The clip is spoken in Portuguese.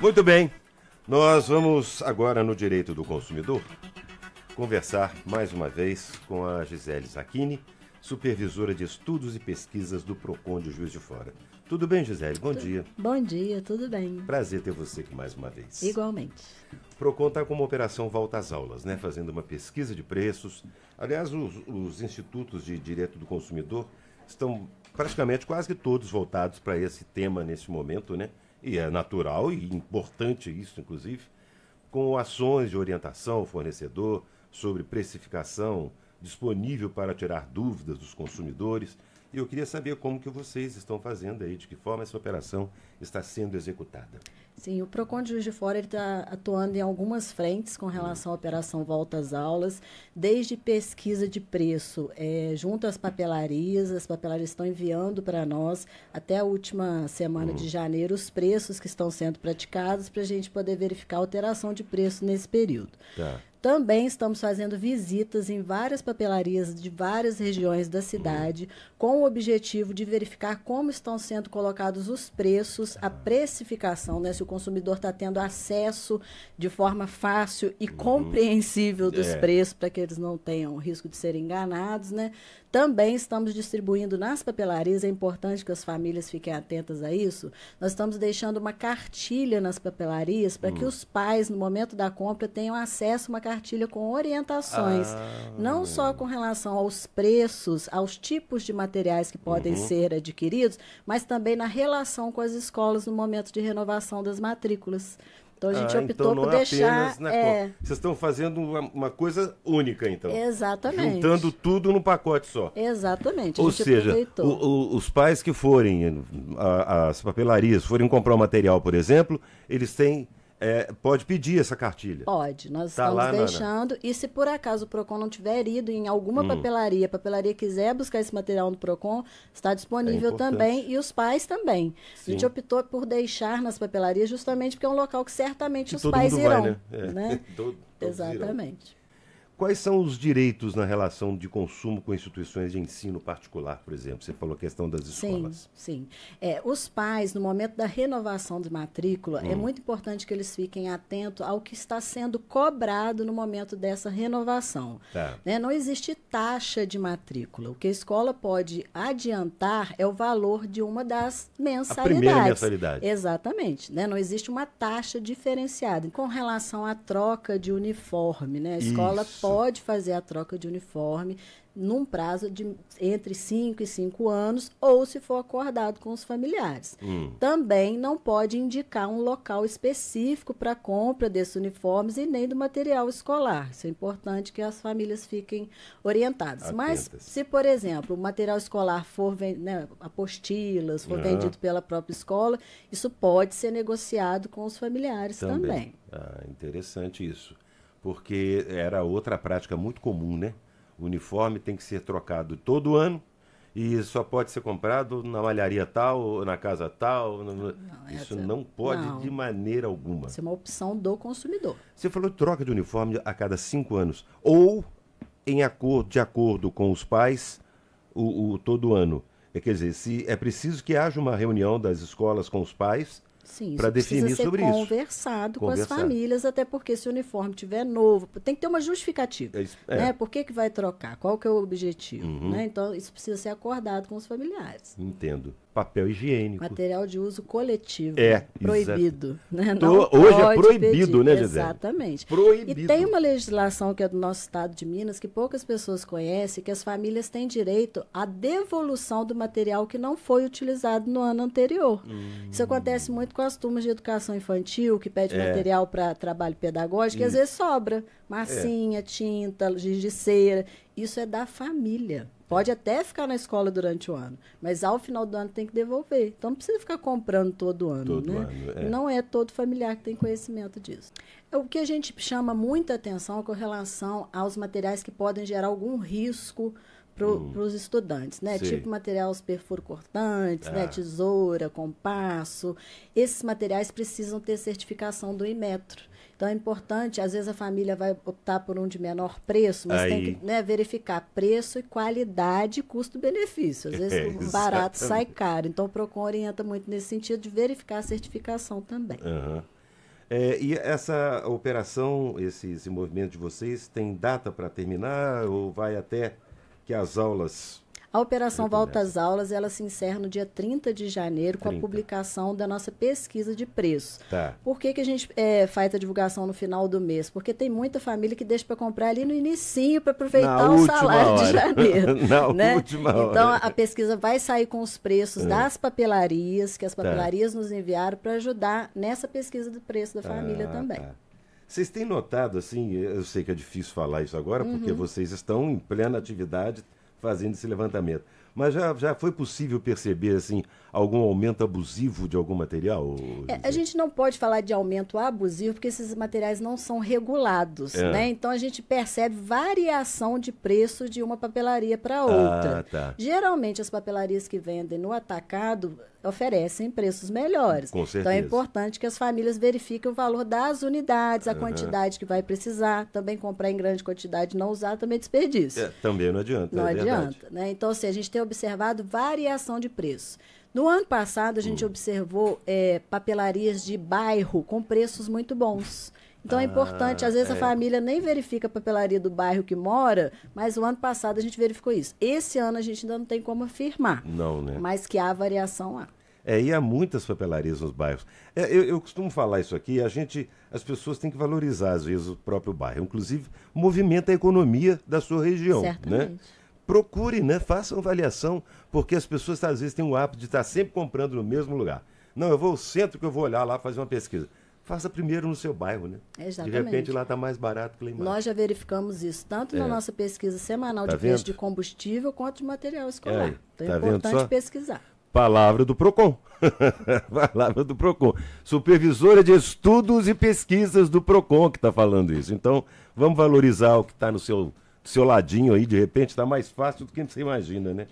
Muito bem. Nós vamos agora no direito do consumidor conversar mais uma vez com a Gisele Zacchini, supervisora de estudos e pesquisas do Procon de Juiz de Fora. Tudo bem, Gisele? Bom dia. Bom dia, tudo bem. Prazer ter você aqui mais uma vez. Igualmente. O Procon está com uma operação volta às aulas, né? Fazendo uma pesquisa de preços. Aliás, os, os institutos de direito do consumidor estão praticamente quase que todos voltados para esse tema nesse momento, né? e é natural e importante isso, inclusive, com ações de orientação ao fornecedor sobre precificação, disponível para tirar dúvidas dos consumidores. E eu queria saber como que vocês estão fazendo aí, de que forma essa operação está sendo executada. Sim, o PROCON de Juiz de Fora está atuando em algumas frentes com relação à operação Volta às Aulas, desde pesquisa de preço, é, junto às papelarias, as papelarias estão enviando para nós, até a última semana uhum. de janeiro, os preços que estão sendo praticados para a gente poder verificar a alteração de preço nesse período. Tá. Também estamos fazendo visitas em várias papelarias de várias regiões da cidade, com o objetivo de verificar como estão sendo colocados os preços, a precificação, né? se o consumidor está tendo acesso de forma fácil e uhum. compreensível dos é. preços, para que eles não tenham risco de serem enganados. Né? Também estamos distribuindo nas papelarias, é importante que as famílias fiquem atentas a isso. Nós estamos deixando uma cartilha nas papelarias para que hum. os pais, no momento da compra, tenham acesso a uma cartilha cartilha com orientações, ah. não só com relação aos preços, aos tipos de materiais que podem uhum. ser adquiridos, mas também na relação com as escolas no momento de renovação das matrículas. Então a gente ah, então optou então por é deixar. Né, é... Vocês estão fazendo uma, uma, coisa única, então. Exatamente. Juntando tudo num pacote só. Exatamente. Ou seja, o, o, os pais que forem às papelarias, forem comprar o material, por exemplo, eles têm é, pode pedir essa cartilha. Pode, nós tá estamos lá, deixando. Nana. E se por acaso o PROCON não tiver ido em alguma hum. papelaria, a papelaria quiser buscar esse material no PROCON, está disponível é também. E os pais também. Sim. A gente optou por deixar nas papelarias justamente porque é um local que certamente que os pais irão. Vai, né? É. né? todo, Exatamente. Irão. Quais são os direitos na relação de consumo com instituições de ensino particular, por exemplo? Você falou a questão das escolas. Sim, sim. É, os pais, no momento da renovação de matrícula, é hum. é muito importante que eles fiquem atentos ao que está sendo cobrado no momento dessa renovação. Tá. Né? Não existe taxa de matrícula. O que a escola pode adiantar é o valor de uma das mensalidades. A primeira mensalidade. Exatamente. Né? Não existe uma taxa diferenciada. Com relação à troca de uniforme, né? a escola Isso. pode pode fazer a troca de uniforme num prazo de entre 5 e 5 anos, ou se for acordado com os familiares. Hum. Também não pode indicar um local específico para compra desses uniformes e nem do material escolar. Isso é importante que as famílias fiquem orientadas. Atentas. Mas se, por exemplo, o material escolar for né, apostilas, for uhum. vendido pela própria escola, isso pode ser negociado com os familiares também. também. Ah, interessante isso porque era outra prática muito comum, né? O uniforme tem que ser trocado todo ano e só pode ser comprado na malharia tal, na casa tal. Não, isso essa... não pode não. de maneira alguma. Isso é uma opção do consumidor. Você falou troca de uniforme a cada cinco anos ou em acordo, de acordo com os pais, o, o todo ano. É, quer dizer, se é preciso que haja uma reunião das escolas com os pais sim para definir sobre isso. Conversado com as famílias, até porque se o uniforme tiver novo, tem que ter uma justificativa. É, é. Né? Por que, que vai trocar? Qual que é o objetivo? Uhum. Né? Então, isso precisa ser acordado com os familiares. Entendo papel higiênico. Material de uso coletivo. É. Proibido. Né? Tô, hoje é proibido, pedir. né, Gisele? Exatamente. Proibido. E tem uma legislação que é do nosso estado de Minas que poucas pessoas conhecem, que as famílias têm direito à devolução do material que não foi utilizado no ano anterior. Hum. Isso acontece muito com as turmas de educação infantil, que pede é. material para trabalho pedagógico, e às vezes sobra. É. Massinha, é. tinta, giz de cera. Isso é da família. Pode até ficar na escola durante o ano, mas ao final do ano tem que devolver. Então não precisa ficar comprando todo ano, todo né? Ano, é. Não é todo familiar que tem conhecimento disso. É, o que a gente chama muita atenção é com relação aos materiais que podem gerar algum risco para hum. os estudantes, né? Sim. Tipo materiais perfurocortantes, né? Ah. Tesoura, compasso. Esses materiais precisam ter certificação do Inmetro. Então é importante, às vezes a família vai optar por um de menor preço, mas Aí. tem que né, verificar preço e qualidade, custo-benefício. Às vezes é, barato sai caro. Então o PROCON orienta muito nesse sentido de verificar a certificação também. Uhum. É, e essa operação, esse, esse movimento de vocês, tem data para terminar ou vai até que as aulas a operação Volta às Aulas, ela se encerra no dia 30 de janeiro com 30. a publicação da nossa pesquisa de preços. Tá. Por que, que a gente é, faz a divulgação no final do mês? Porque tem muita família que deixa para comprar ali no inicinho para aproveitar Na o salário hora. de janeiro. Na né? última então, hora. Então, a pesquisa vai sair com os preços é. das papelarias, que as tá. papelarias tá. nos enviaram para ajudar nessa pesquisa do preço da família ah, também. Tá. Vocês têm notado, assim, eu sei que é difícil falar isso agora, uhum. porque vocês estão em plena atividade, fazendo esse levantamento. Mas já, já foi possível perceber assim algum aumento abusivo de algum material? É, a gente não pode falar de aumento abusivo porque esses materiais não são regulados, é. né? Então a gente percebe variação de preço de uma papelaria para outra. Ah, tá. Geralmente as papelarias que vendem no atacado oferecem preços melhores. Com certeza. Então é importante que as famílias verifiquem o valor das unidades, a uhum. quantidade que vai precisar, também comprar em grande quantidade, não usar também desperdício. É, também não adianta. Não é adianta, né? Então assim, a gente tem observado variação de preço. No ano passado a gente hum. observou é, papelarias de bairro com preços muito bons. Então ah, é importante, às vezes ah, é. a família nem verifica a papelaria do bairro que mora, mas o ano passado a gente verificou isso. Esse ano a gente ainda não tem como afirmar. Não, né? Mas que há variação lá. É, e há muitas papelarias nos bairros. É, eu, eu, costumo falar isso aqui, a gente, as pessoas têm que valorizar, às vezes, o próprio bairro. Inclusive, movimenta a economia da sua região. Né? Certamente. Né? Procure, né? Façam avaliação, porque as pessoas às vezes têm o hábito de estar sempre comprando no mesmo lugar. Não, eu vou ao centro que eu vou olhar lá fazer uma pesquisa faça primeiro no seu bairro, né? Exatamente. De repente lá está mais barato que lá embaixo. Nós já verificamos isso, tanto é. na nossa pesquisa semanal tá de vendo? preço de combustível quanto de material escolar. É. Então tá é vendo importante pesquisar. Palavra do PROCON. Palavra do PROCON. Supervisora de Estudos e Pesquisas do PROCON que está falando isso. Então, vamos valorizar o que está no seu, seu ladinho aí. De repente, está mais fácil do que você imagina, né?